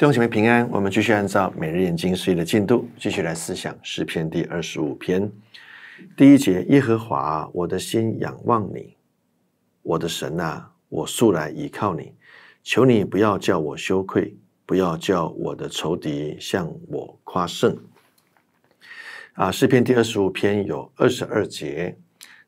弟兄姐妹平安，我们继续按照每日眼睛事业的进度，继续来思想诗篇第二十五篇第一节：耶和华，我的心仰望你，我的神呐，我素来倚靠你，求你不要叫我羞愧，不要叫我的仇敌向我夸胜。啊，诗篇第二十五篇有二十二节，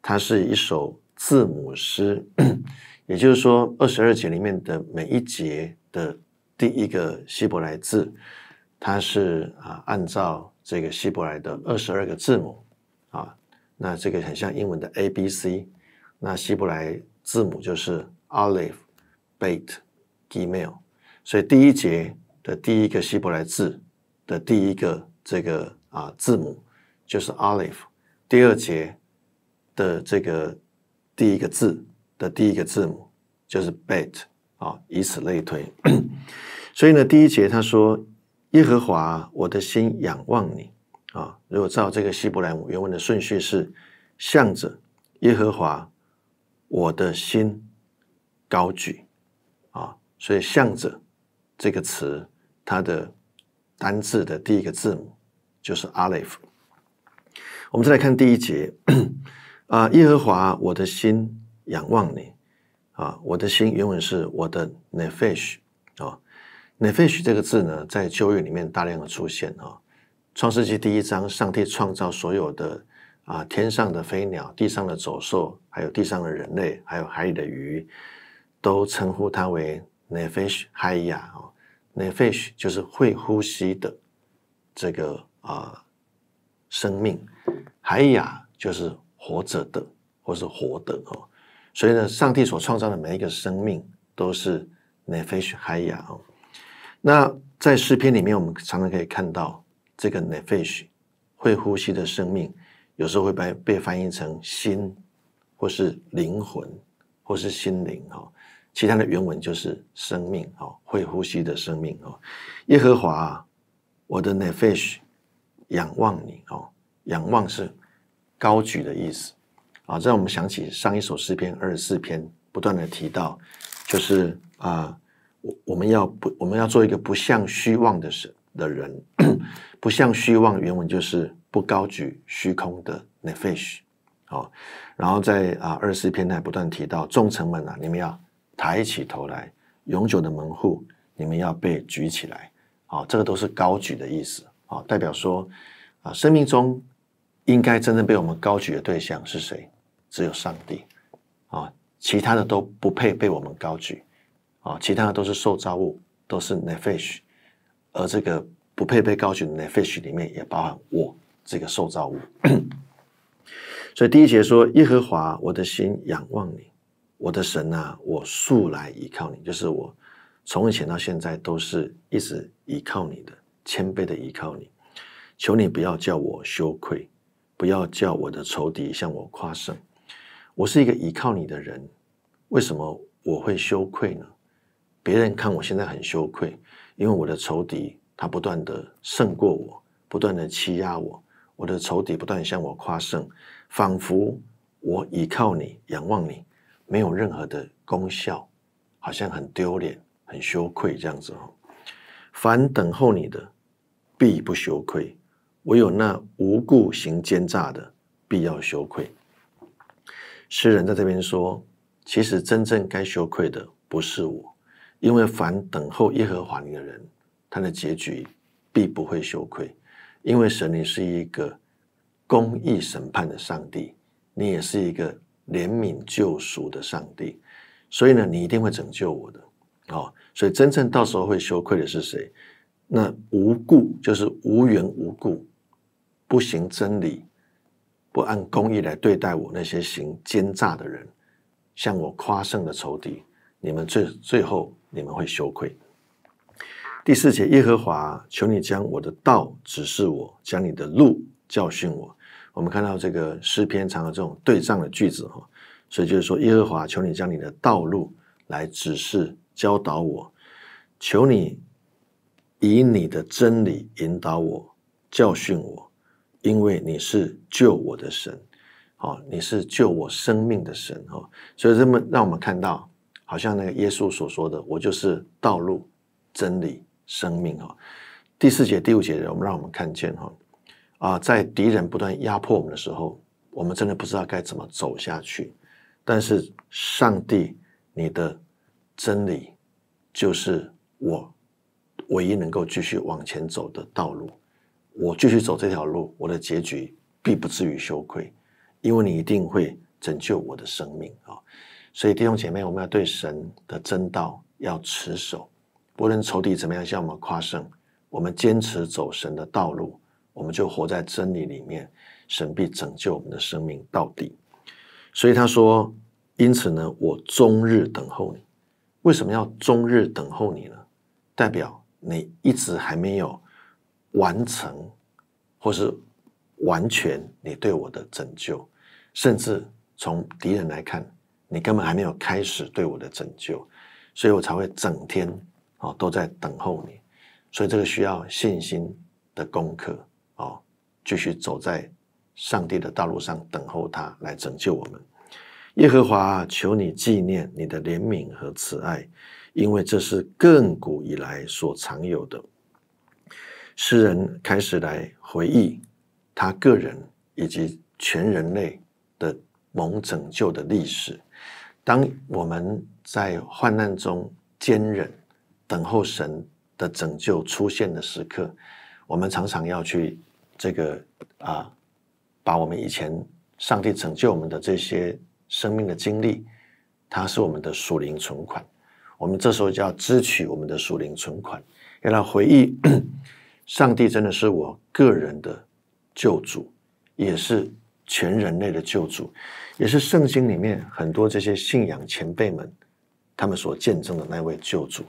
它是一首字母诗，也就是说，二十二节里面的每一节的。第一个希伯来字，它是啊按照这个希伯来的二十二个字母啊，那这个很像英文的 A B C，那希伯来字母就是 Olive, Beit, Gmail，所以第一节的第一个希伯来字的第一个这个啊字母就是 Olive，第二节的这个第一个字的第一个字母就是 b e t 啊，以此类推。所以呢，第一节他说：“耶和华，我的心仰望你。”啊，如果照这个希伯来文原文的顺序是“向着耶和华，我的心高举。”啊，所以“向着”这个词，它的单字的第一个字母就是 Aleph。我们再来看第一节 啊：“耶和华，我的心仰望你。”啊，我的心原远是我的 nefesh 啊，nefesh 这个字呢，在旧约里面大量的出现啊。创世纪第一章，上帝创造所有的啊，天上的飞鸟、地上的走兽，还有地上的人类，还有海里的鱼，都称呼它为 nefesh 海雅啊，nefesh 就是会呼吸的这个啊生命，海雅就是活着的，或是活的哦。所以呢，上帝所创造的每一个生命都是 nefesh h a y a 那在诗篇里面，我们常常可以看到这个 nefesh 会呼吸的生命，有时候会被被翻译成心或是灵魂或是心灵哦。其他的原文就是生命哦，会呼吸的生命哦。耶和华，我的 nefesh 仰望你哦，仰望是高举的意思。啊，让我们想起上一首诗篇二十四篇不断的提到，就是啊，我我们要不我们要做一个不像虚妄的神的人，不像虚妄，原文就是不高举虚空的 nefesh。好，然后在啊二十四篇还不断提到，众臣们啊，你们要抬起头来，永久的门户，你们要被举起来。好，这个都是高举的意思。好，代表说啊，生命中应该真正被我们高举的对象是谁？只有上帝啊，其他的都不配被我们高举啊，其他的都是受造物，都是 nefesh，而这个不配被高举的 nefesh 里面也包含我这个受造物。所以第一节说：“耶和华我的心仰望你，我的神啊，我素来依靠你，就是我从以前到现在都是一直依靠你的，谦卑的依靠你。求你不要叫我羞愧，不要叫我的仇敌向我夸胜。”我是一个依靠你的人，为什么我会羞愧呢？别人看我现在很羞愧，因为我的仇敌他不断的胜过我，不断的欺压我，我的仇敌不断向我夸胜，仿佛我依靠你、仰望你没有任何的功效，好像很丢脸、很羞愧这样子。哦。凡等候你的，必不羞愧；唯有那无故行奸诈的，必要羞愧。诗人在这边说：“其实真正该羞愧的不是我，因为凡等候耶和华你的人，他的结局必不会羞愧，因为神你是一个公义审判的上帝，你也是一个怜悯救赎的上帝，所以呢，你一定会拯救我的。哦，所以真正到时候会羞愧的是谁？那无故就是无缘无故，不行真理。”不按公义来对待我那些行奸诈的人，向我夸胜的仇敌，你们最最后你们会羞愧。第四节，耶和华，求你将我的道指示我，将你的路教训我。我们看到这个诗篇常有这种对仗的句子哈，所以就是说，耶和华，求你将你的道路来指示教导我，求你以你的真理引导我，教训我。因为你是救我的神，哦，你是救我生命的神哦，所以这么让我们看到，好像那个耶稣所说的，我就是道路、真理、生命哦。第四节、第五节，我们让我们看见哈，啊，在敌人不断压迫我们的时候，我们真的不知道该怎么走下去，但是上帝，你的真理就是我唯一能够继续往前走的道路。我继续走这条路，我的结局必不至于羞愧，因为你一定会拯救我的生命啊！所以弟兄姐妹，我们要对神的真道要持守，不论仇敌怎么样向我们夸胜，我们坚持走神的道路，我们就活在真理里面，神必拯救我们的生命到底。所以他说：“因此呢，我终日等候你。为什么要终日等候你呢？代表你一直还没有。”完成，或是完全你对我的拯救，甚至从敌人来看，你根本还没有开始对我的拯救，所以我才会整天啊都在等候你。所以这个需要信心的功课啊，继续走在上帝的道路上，等候他来拯救我们。耶和华，求你纪念你的怜悯和慈爱，因为这是亘古以来所常有的。诗人开始来回忆他个人以及全人类的蒙拯救的历史。当我们在患难中坚忍等候神的拯救出现的时刻，我们常常要去这个啊，把我们以前上帝拯救我们的这些生命的经历，它是我们的属灵存款。我们这时候就要支取我们的属灵存款，要来回忆。上帝真的是我个人的救主，也是全人类的救主，也是圣经里面很多这些信仰前辈们他们所见证的那位救主。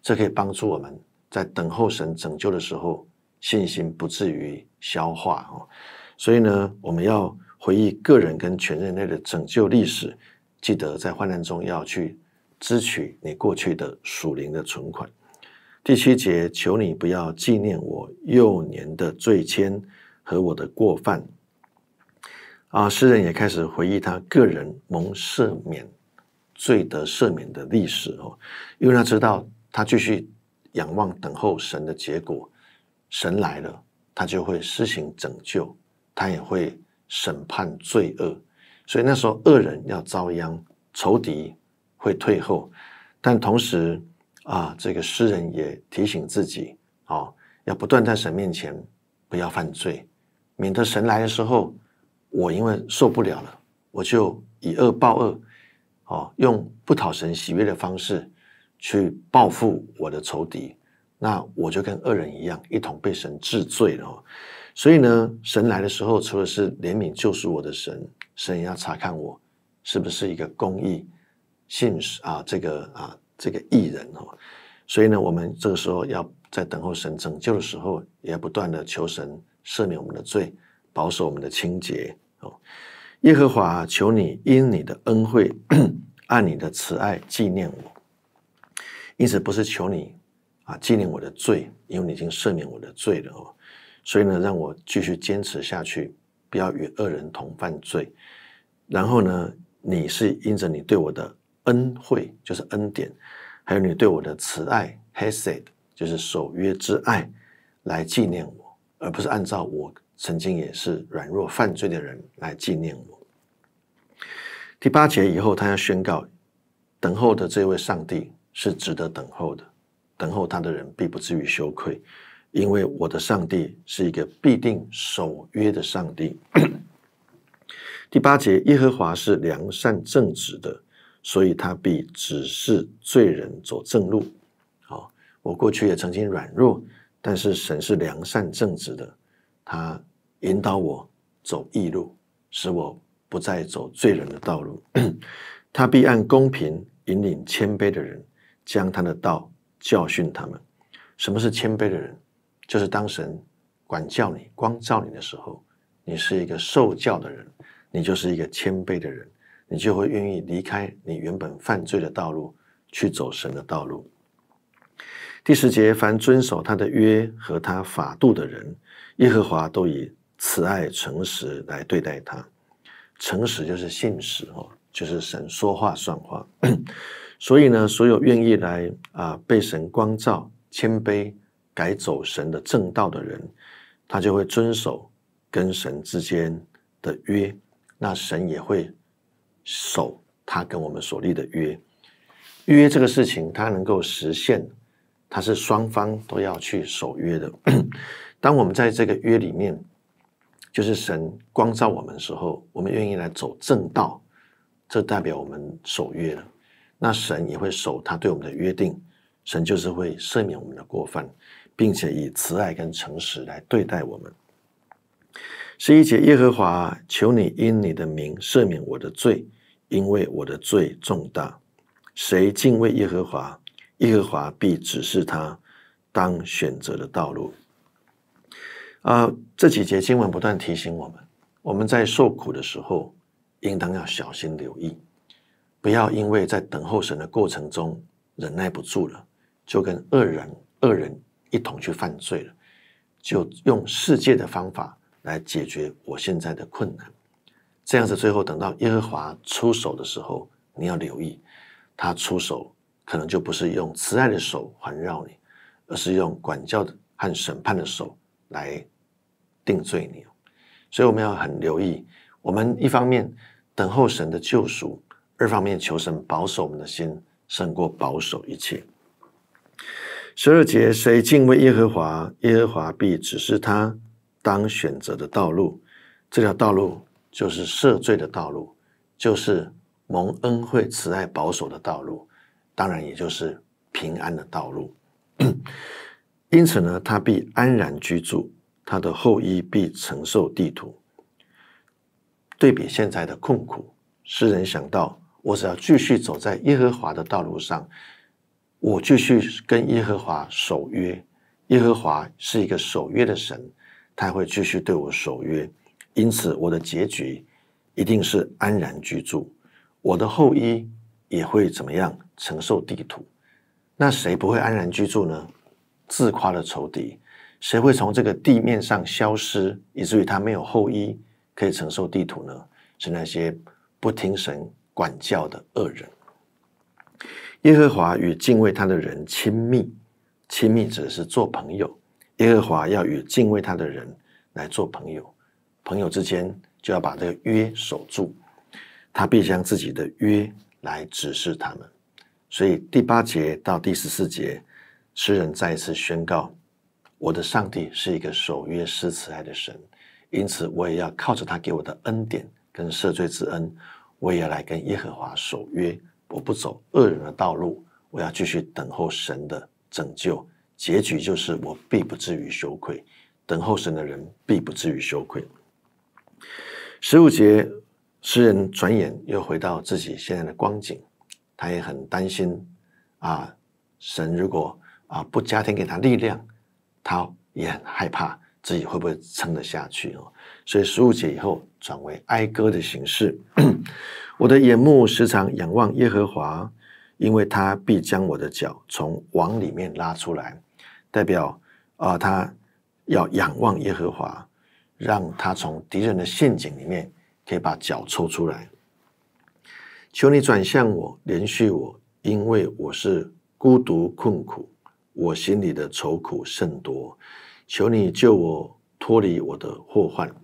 这可以帮助我们在等候神拯救的时候，信心不至于消化哦。所以呢，我们要回忆个人跟全人类的拯救历史，记得在患难中要去支取你过去的属灵的存款。第七节，求你不要纪念我幼年的罪愆和我的过犯。啊，诗人也开始回忆他个人蒙赦免、罪得赦免的历史哦，因为他知道他继续仰望等候神的结果，神来了，他就会施行拯救，他也会审判罪恶，所以那时候恶人要遭殃，仇敌会退后，但同时。啊，这个诗人也提醒自己，哦，要不断在神面前不要犯罪，免得神来的时候，我因为受不了了，我就以恶报恶，哦，用不讨神喜悦的方式去报复我的仇敌，那我就跟恶人一样，一同被神治罪了。所以呢，神来的时候，除了是怜悯救赎我的神，神也要查看我是不是一个公义、信实啊，这个啊。这个艺人哦，所以呢，我们这个时候要在等候神拯救的时候，也要不断的求神赦免我们的罪，保守我们的清洁哦。耶和华，求你因你的恩惠，按你的慈爱纪念我。因此，不是求你啊纪念我的罪，因为你已经赦免我的罪了哦。所以呢，让我继续坚持下去，不要与恶人同犯罪。然后呢，你是因着你对我的。恩惠就是恩典，还有你对我的慈爱，hesed 就是守约之爱，来纪念我，而不是按照我曾经也是软弱犯罪的人来纪念我。第八节以后，他要宣告：等候的这位上帝是值得等候的，等候他的人必不至于羞愧，因为我的上帝是一个必定守约的上帝。第八节，耶和华是良善正直的。所以，他必指示罪人走正路。哦，我过去也曾经软弱，但是神是良善正直的，他引导我走异路，使我不再走罪人的道路。他必按公平引领谦卑的人，将他的道教训他们。什么是谦卑的人？就是当神管教你、光照你的时候，你是一个受教的人，你就是一个谦卑的人。你就会愿意离开你原本犯罪的道路，去走神的道路。第十节，凡遵守他的约和他法度的人，耶和华都以慈爱、诚实来对待他。诚实就是信实哦，就是神说话算话。所以呢，所有愿意来啊被神光照、谦卑、改走神的正道的人，他就会遵守跟神之间的约，那神也会。守他跟我们所立的约，约这个事情，他能够实现，他是双方都要去守约的。当我们在这个约里面，就是神光照我们的时候，我们愿意来走正道，这代表我们守约了。那神也会守他对我们的约定，神就是会赦免我们的过犯，并且以慈爱跟诚实来对待我们。十一节，耶和华，求你因你的名赦免我的罪。因为我的罪重大，谁敬畏耶和华，耶和华必指示他当选择的道路。啊，这几节经文不断提醒我们：我们在受苦的时候，应当要小心留意，不要因为在等候神的过程中忍耐不住了，就跟恶人、恶人一同去犯罪了，就用世界的方法来解决我现在的困难。这样子，最后等到耶和华出手的时候，你要留意，他出手可能就不是用慈爱的手环绕你，而是用管教的和审判的手来定罪你。所以我们要很留意。我们一方面等候神的救赎，二方面求神保守我们的心，胜过保守一切。十二节，谁敬畏耶和华，耶和华必指示他当选择的道路。这条道路。就是赦罪的道路，就是蒙恩惠慈爱保守的道路，当然也就是平安的道路。因此呢，他必安然居住，他的后裔必承受地图。对比现在的困苦，诗人想到：我只要继续走在耶和华的道路上，我继续跟耶和华守约。耶和华是一个守约的神，他会继续对我守约。因此，我的结局一定是安然居住。我的后裔也会怎么样承受地土？那谁不会安然居住呢？自夸的仇敌，谁会从这个地面上消失，以至于他没有后裔可以承受地土呢？是那些不听神管教的恶人。耶和华与敬畏他的人亲密，亲密指的是做朋友。耶和华要与敬畏他的人来做朋友。朋友之间就要把这个约守住，他必将自己的约来指示他们。所以第八节到第十四节，诗人再一次宣告：我的上帝是一个守约施慈爱的神，因此我也要靠着他给我的恩典跟赦罪之恩，我也要来跟耶和华守约。我不走恶人的道路，我要继续等候神的拯救。结局就是我必不至于羞愧，等候神的人必不至于羞愧。十五节，诗人转眼又回到自己现在的光景，他也很担心啊，神如果啊不加添给他力量，他也很害怕自己会不会撑得下去哦。所以十五节以后转为哀歌的形式。我的眼目时常仰望耶和华，因为他必将我的脚从网里面拉出来。代表啊，他要仰望耶和华。让他从敌人的陷阱里面可以把脚抽出来。求你转向我，连续我，因为我是孤独困苦，我心里的愁苦甚多。求你救我脱离我的祸患。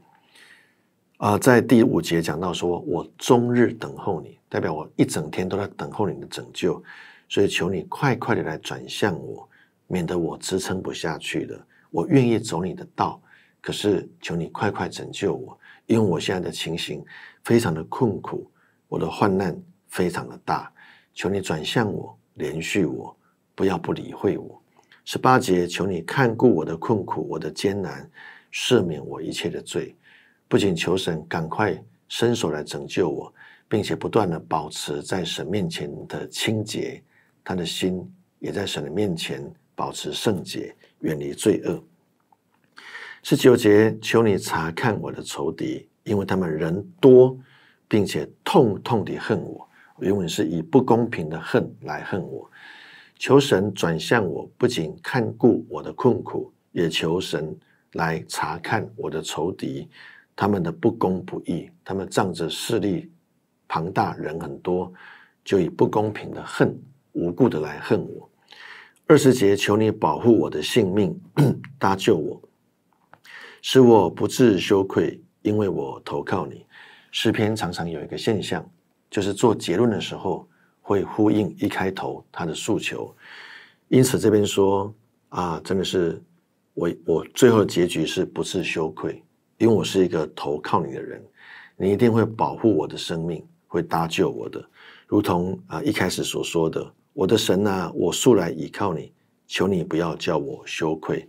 啊，在第五节讲到说，我终日等候你，代表我一整天都在等候你的拯救，所以求你快快的来转向我，免得我支撑不下去了。我愿意走你的道。可是，求你快快拯救我，因为我现在的情形非常的困苦，我的患难非常的大。求你转向我，连续我，不要不理会我。十八节，求你看顾我的困苦，我的艰难，赦免我一切的罪。不仅求神赶快伸手来拯救我，并且不断的保持在神面前的清洁，他的心也在神的面前保持圣洁，远离罪恶。十九节，求你查看我的仇敌，因为他们人多，并且痛痛地恨我，永远是以不公平的恨来恨我。求神转向我，不仅看顾我的困苦，也求神来查看我的仇敌，他们的不公不义。他们仗着势力庞大，人很多，就以不公平的恨，无故的来恨我。二十节，求你保护我的性命，搭救我。使我不自羞愧，因为我投靠你。诗篇常常有一个现象，就是做结论的时候会呼应一开头他的诉求。因此这边说啊，真的是我我最后的结局是不自羞愧，因为我是一个投靠你的人，你一定会保护我的生命，会搭救我的，如同啊一开始所说的，我的神啊，我素来倚靠你，求你不要叫我羞愧。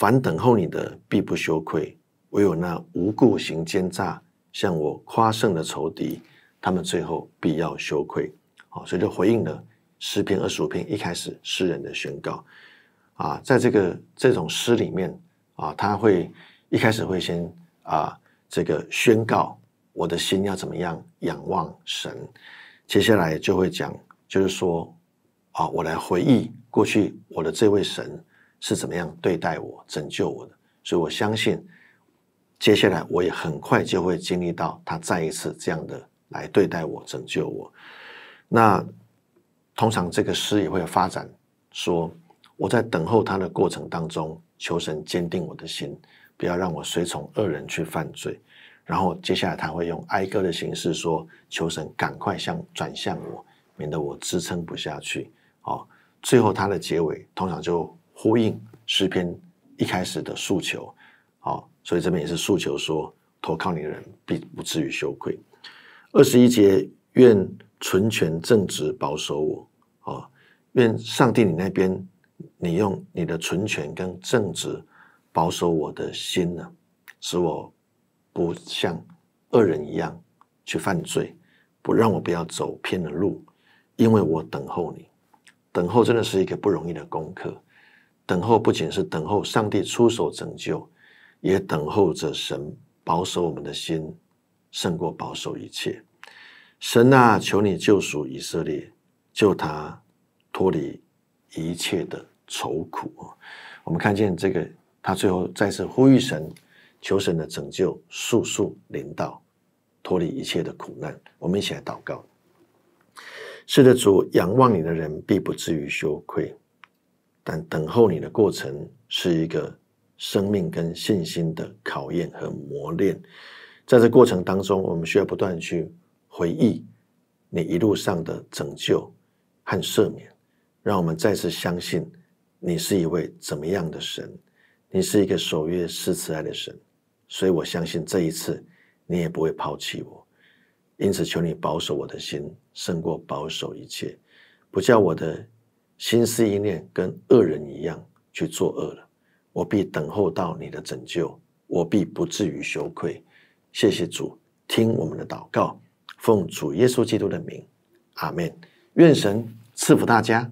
凡等候你的，必不羞愧；唯有那无故行奸诈、向我夸胜的仇敌，他们最后必要羞愧。好，所以就回应了十篇二十五篇一开始诗人的宣告。啊，在这个这种诗里面，啊，他会一开始会先啊，这个宣告我的心要怎么样仰望神，接下来就会讲，就是说，啊，我来回忆过去我的这位神。是怎么样对待我、拯救我的？所以，我相信接下来我也很快就会经历到他再一次这样的来对待我、拯救我。那通常这个诗也会发展说，我在等候他的过程当中，求神坚定我的心，不要让我随从恶人去犯罪。然后，接下来他会用哀歌的形式说：“求神赶快向转向我，免得我支撑不下去。”哦，最后他的结尾通常就。呼应诗篇一开始的诉求，好，所以这边也是诉求说，投靠你的人必不至于羞愧。二十一节，愿纯全正直保守我，哦，愿上帝你那边，你用你的纯全跟正直保守我的心呢，使我不像恶人一样去犯罪，不让我不要走偏的路，因为我等候你，等候真的是一个不容易的功课。等候不仅是等候上帝出手拯救，也等候着神保守我们的心，胜过保守一切。神啊，求你救赎以色列，救他脱离一切的愁苦。我们看见这个，他最后再次呼吁神，求神的拯救，速速临到，脱离一切的苦难。我们一起来祷告：是的，主，仰望你的人必不至于羞愧。但等候你的过程是一个生命跟信心的考验和磨练，在这过程当中，我们需要不断去回忆你一路上的拯救和赦免，让我们再次相信你是一位怎么样的神？你是一个守约施慈爱的神，所以我相信这一次你也不会抛弃我。因此，求你保守我的心，胜过保守一切，不叫我的。心思意念跟恶人一样去作恶了，我必等候到你的拯救，我必不至于羞愧。谢谢主，听我们的祷告，奉主耶稣基督的名，阿门。愿神赐福大家。